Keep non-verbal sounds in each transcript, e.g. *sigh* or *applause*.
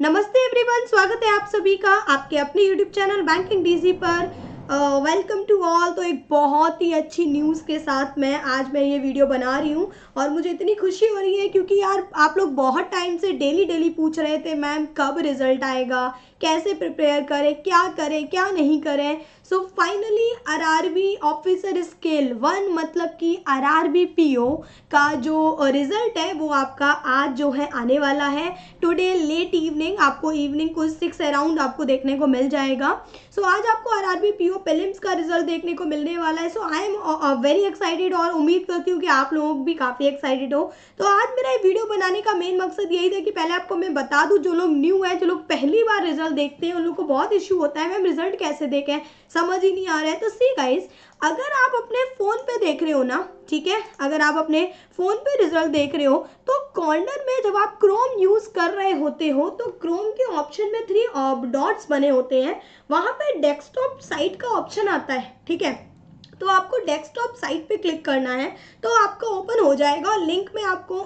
नमस्ते एवरीवन स्वागत है आप सभी का आपके अपने यूट्यूब चैनल बैंकिंग डीजी पर वेलकम टू ऑल तो एक बहुत ही अच्छी न्यूज़ के साथ मैं आज मैं ये वीडियो बना रही हूँ और मुझे इतनी खुशी हो रही है क्योंकि यार आप लोग बहुत टाइम से डेली डेली पूछ रहे थे मैम कब रिज़ल्ट आएगा कैसे प्रिपेयर करें क्या करें क्या नहीं करें so finally RRB officer scale one मतलब कि आरआरबी पीओ का जो रिज़ल्ट uh, है वो आपका आज जो है आने वाला है टुडे लेट इवनिंग आपको इवनिंग को सिक्स अराउंड आपको देखने को मिल जाएगा सो so, आज आपको आरआरबी पीओ प्रीलिम्स का रिजल्ट देखने को मिलने वाला है so I am very excited और उम्मीद करती हूँ कि आप लोग भी काफ़ी एक्साइटेड हो तो आज मेरा ये वीडियो बनाने का मेन मकसद यही था कि पहले आपको मैं बता दूँ जो लोग न्यू है जो लोग पहली बार रिजल्ट रिजल्ट देखते हैं उन लोग को बहुत इश्यू होता है मैम रिजल्ट कैसे देखें समझ ही नहीं आ रहा है तो सी गाइज अगर आप अपने फ़ोन पे देख रहे हो ना ठीक है अगर आप अपने फ़ोन पे रिजल्ट देख रहे हो तो कॉर्नर में जब आप क्रोम यूज़ कर रहे होते हो तो क्रोम के ऑप्शन में थ्री डॉट्स uh, बने होते हैं वहाँ पे डेस्कटॉप साइट का ऑप्शन आता है ठीक है तो आपको डेस्कटॉप साइट पे क्लिक करना है तो आपका ओपन हो जाएगा और लिंक मैं आपको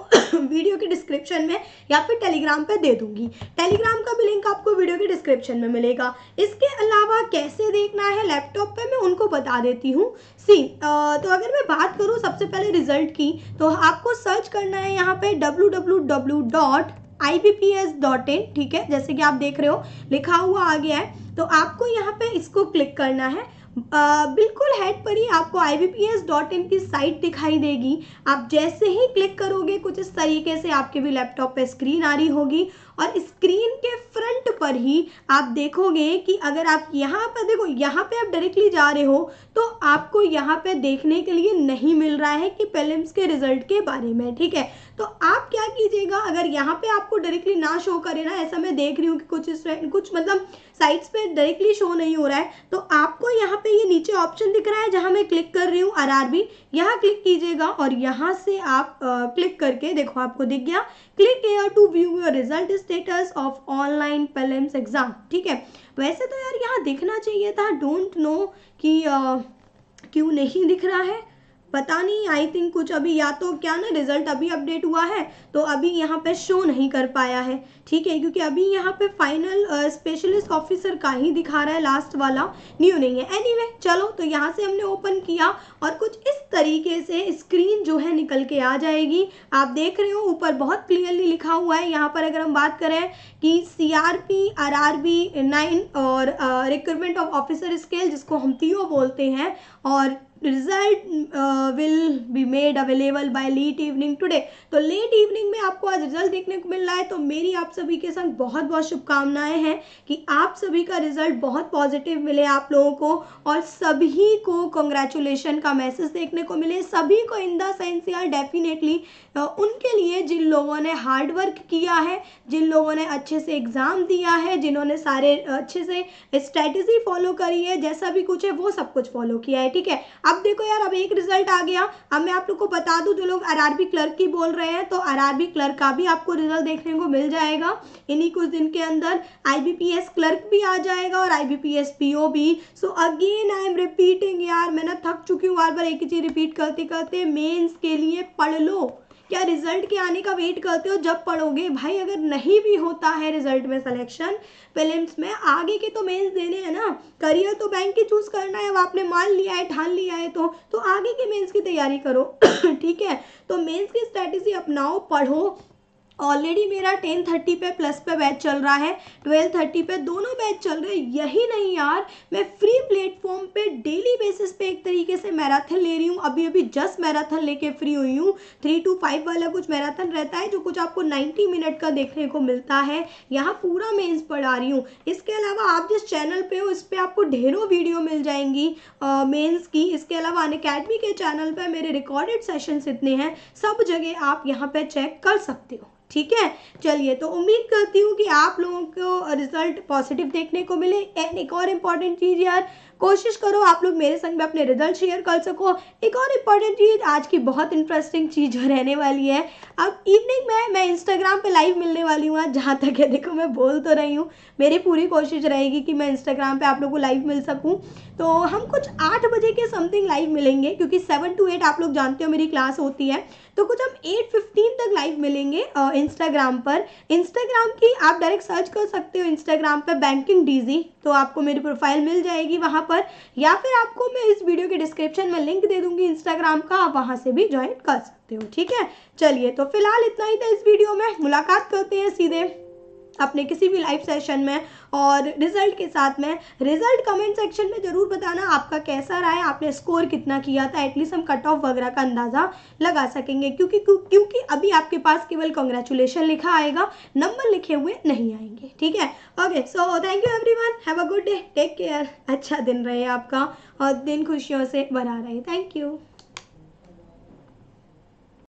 वीडियो *coughs* के डिस्क्रिप्शन में या फिर टेलीग्राम पे दे दूंगी टेलीग्राम का भी लिंक आपको वीडियो के डिस्क्रिप्शन में मिलेगा इसके अलावा कैसे देखना है लैपटॉप पे मैं उनको बता देती हूँ सी तो अगर मैं बात करूँ सबसे पहले रिजल्ट की तो आपको सर्च करना है यहाँ पे W W dot I B P S dot in ठीक है जैसे कि आप देख रहे हो लिखा हुआ आ गया है तो आपको यहाँ पे इसको क्लिक करना है बिल्कुल हेड पर ही आपको आई की साइट दिखाई देगी आप जैसे ही क्लिक करोगे कुछ इस तरीके से आपके भी लैपटॉप पे स्क्रीन आ रही होगी और स्क्रीन के पर ही आप देखोगे कि अगर आप यहाँ पर देखो यहाँ पे आप डायरेक्टली जा रहे हो तो आपको यहाँ पे देखने के लिए नहीं मिल रहा है कि प्रीलिम्स के रिजल्ट के बारे में ठीक है तो आप क्या कीजिएगा अगर यहाँ पे आपको डायरेक्टली ना शो करे ना ऐसा मैं देख रही हूँ कि कुछ कुछ मतलब साइट्स पे डायरेक्टली शो नहीं हो रहा है तो आपको यहाँ पे ये नीचे ऑप्शन दिख रहा है जहाँ मैं क्लिक कर रही हूँ आर आर बी यहाँ क्लिक कीजिएगा और यहाँ से आप क्लिक करके देखो आपको दिख गया click here to view your result status of online prelim एम्स एग्ज़ाम ठीक है वैसे तो, तो यार यहाँ दिखना चाहिए था डोंट नो कि क्यों नहीं दिख रहा है पता नहीं आई थिंक कुछ अभी या तो क्या ना रिजल्ट अभी अपडेट हुआ है तो अभी यहाँ पे शो नहीं कर पाया है ठीक है क्योंकि अभी यहाँ पे फाइनल स्पेशलिस्ट ऑफिसर का ही दिखा रहा है लास्ट वाला न्यू नहीं है एनी anyway, चलो तो यहाँ से हमने ओपन किया और कुछ इस तरीके से स्क्रीन जो है निकल के आ जाएगी आप देख रहे हो ऊपर बहुत क्लियरली लिखा हुआ है यहाँ पर अगर हम बात करें कि C R P R R B nine और रिक्रूटमेंट ऑफ ऑफिसर स्केल जिसको हम पी बोलते हैं और result will be made available by late evening today तो लेट इवनिंग में आपको आज रिजल्ट देखने को मिल रहा है तो मेरी आप सभी के संग बहुत बहुत शुभकामनाएं हैं कि आप सभी का रिजल्ट बहुत पॉजिटिव मिले आप लोगों को और सभी को कॉन्ग्रेचुलेशन का मैसेज देखने को मिले सभी को इन द सेंस यार डेफिनेटली uh, उनके लिए जिन लोगों ने हार्ड वर्क किया है जिन लोगों ने अच्छे से एग्ज़ाम दिया है जिन्होंने सारे अच्छे से स्ट्रैटेजी फॉलो करी है जैसा भी कुछ है वो सब कुछ फॉलो किया है ठीक है अब देखो यार अब एक रिजल्ट आ गया अब मैं आप लोग को बता दूं जो लोग आरआरबी क्लर्क की बोल रहे हैं तो आरआरबी क्लर्क का भी आपको रिजल्ट देखने को मिल जाएगा इन्हीं कुछ दिन के अंदर आईबीपीएस क्लर्क भी आ जाएगा और आईबीपीएस पीओ भी so again I am repeating यार मैं ना थक चुकी हूँ बार बार एक ही चीज़ रिपीट करते करते मेन्स के लिए पढ़ लो क्या रिजल्ट के आने का वेट करते हो जब पढ़ोगे भाई अगर नहीं भी होता है रिजल्ट में सिलेक्शन फिल्म्स में आगे के तो मेन्स देने हैं ना करियर तो बैंक के चूज़ करना है अब आपने मान लिया है ठान लिया है तो तो आगे के मेन्स की तैयारी करो *clears throat* ठीक है तो मेन्स की स्ट्रेटेजी अपनाओ पढ़ो ऑलरेडी मेरा टेन थर्टी पे प्लस पे बैच चल रहा है ट्वेल्व थर्टी पे दोनों बैच चल रहे यही नहीं यार मैं फ्री प्लेटफॉर्म पे डेली बेसिस पे एक तरीके से मैराथन ले रही हूँ अभी अभी जस्ट मैराथन लेके फ्री हुई हूँ थ्री टू फाइव वाला कुछ मैराथन रहता है जो कुछ आपको नाइन्टी मिनट का देखने को मिलता है यहाँ पूरा मैं इस पढ़ा रही हूँ इसके अलावा आप जिस चैनल पर हो इस पर आपको ढेरों वीडियो मिल जाएंगी मेन्स की इसके अलावा अन अकेडमी के चैनल पर मेरे रिकॉर्डेड सेशन इतने हैं सब जगह आप यहाँ पर चेक कर सकते हो ठीक है चलिए तो उम्मीद करती हूँ कि आप लोगों को रिजल्ट पॉजिटिव देखने को मिले एंड एक और इम्पॉर्टेंट चीज़ यार कोशिश करो आप लोग मेरे संग में अपने रिजल्ट शेयर कर सको एक और इम्पॉर्टेंट चीज़ आज की बहुत इंटरेस्टिंग चीज़ रहने वाली है अब इवनिंग में मैं इंस्टाग्राम पे लाइव मिलने वाली हूँ आज जहाँ तक है देखो मैं बोल तो रही हूँ मेरी पूरी कोशिश रहेगी कि मैं इंस्टाग्राम पे आप लोग को लाइव मिल सकूँ तो हम कुछ आठ बजे के समथिंग लाइव मिलेंगे क्योंकि सेवन टू एट आप लोग जानते हो मेरी क्लास होती है तो कुछ हम एट फिफ्टीन तक लाइव मिलेंगे इंस्टाग्राम पर इंस्टाग्राम की आप डायरेक्ट सर्च कर सकते हो इंस्टाग्राम पर बैंकिंग डीजी तो आपको मेरी प्रोफाइल मिल जाएगी वहाँ पर पर या फिर आपको मैं इस वीडियो के डिस्क्रिप्शन में लिंक दे दूंगी इंस्टाग्राम का आप वहां से भी ज्वाइन कर सकते हो ठीक है चलिए तो फिलहाल इतना ही था इस वीडियो में मुलाकात करते हैं सीधे अपने किसी भी लाइव सेशन में और रिज़ल्ट के साथ में रिज़ल्ट कमेंट सेक्शन में ज़रूर बताना आपका कैसा रहा है आपने स्कोर कितना किया था एटलीस्ट हम कट ऑफ वगैरह का अंदाज़ा लगा सकेंगे क्योंकि क्योंकि अभी आपके पास केवल कॉन्ग्रेचुलेशन लिखा आएगा नंबर लिखे हुए नहीं आएंगे ठीक है okay so thank you everyone have a good day take care अच्छा दिन रहे आपका और दिन खुशियों से भरा रहे थैंक यू